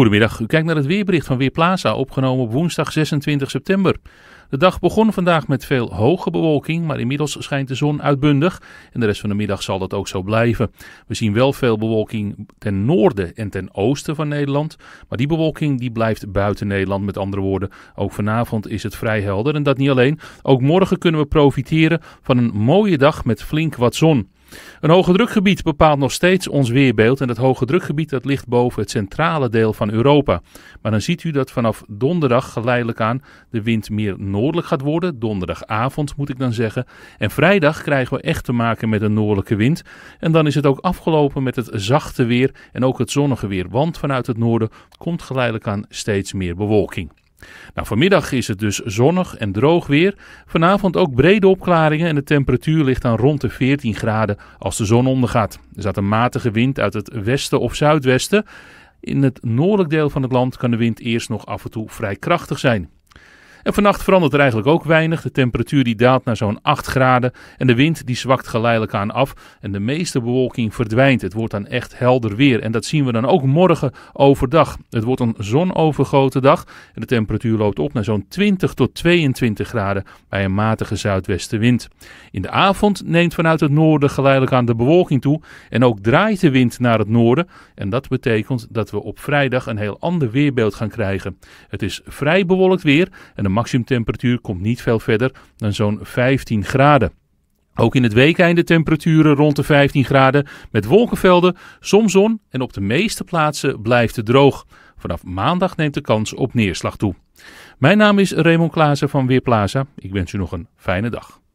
Goedemiddag, u kijkt naar het weerbericht van Weerplaza, opgenomen op woensdag 26 september. De dag begon vandaag met veel hoge bewolking, maar inmiddels schijnt de zon uitbundig en de rest van de middag zal dat ook zo blijven. We zien wel veel bewolking ten noorden en ten oosten van Nederland, maar die bewolking die blijft buiten Nederland. Met andere woorden, ook vanavond is het vrij helder en dat niet alleen. Ook morgen kunnen we profiteren van een mooie dag met flink wat zon. Een hoge drukgebied bepaalt nog steeds ons weerbeeld en dat hoge drukgebied dat ligt boven het centrale deel van Europa. Maar dan ziet u dat vanaf donderdag geleidelijk aan de wind meer noordelijk gaat worden, donderdagavond moet ik dan zeggen. En vrijdag krijgen we echt te maken met een noordelijke wind en dan is het ook afgelopen met het zachte weer en ook het zonnige weer, want vanuit het noorden komt geleidelijk aan steeds meer bewolking. Nou, vanmiddag is het dus zonnig en droog weer. Vanavond ook brede opklaringen en de temperatuur ligt dan rond de 14 graden als de zon ondergaat. Er staat een matige wind uit het westen of zuidwesten. In het noordelijk deel van het land kan de wind eerst nog af en toe vrij krachtig zijn vannacht verandert er eigenlijk ook weinig. De temperatuur die daalt naar zo'n 8 graden en de wind die zwakt geleidelijk aan af en de meeste bewolking verdwijnt. Het wordt dan echt helder weer en dat zien we dan ook morgen overdag. Het wordt een zonovergoten dag en de temperatuur loopt op naar zo'n 20 tot 22 graden bij een matige zuidwestenwind. In de avond neemt vanuit het noorden geleidelijk aan de bewolking toe en ook draait de wind naar het noorden en dat betekent dat we op vrijdag een heel ander weerbeeld gaan krijgen. Het is vrij bewolkt weer en de maximumtemperatuur komt niet veel verder dan zo'n 15 graden. Ook in het weekeinde temperaturen rond de 15 graden met wolkenvelden, soms zon en op de meeste plaatsen blijft het droog. Vanaf maandag neemt de kans op neerslag toe. Mijn naam is Raymond Klaassen van Weerplaza. Ik wens u nog een fijne dag.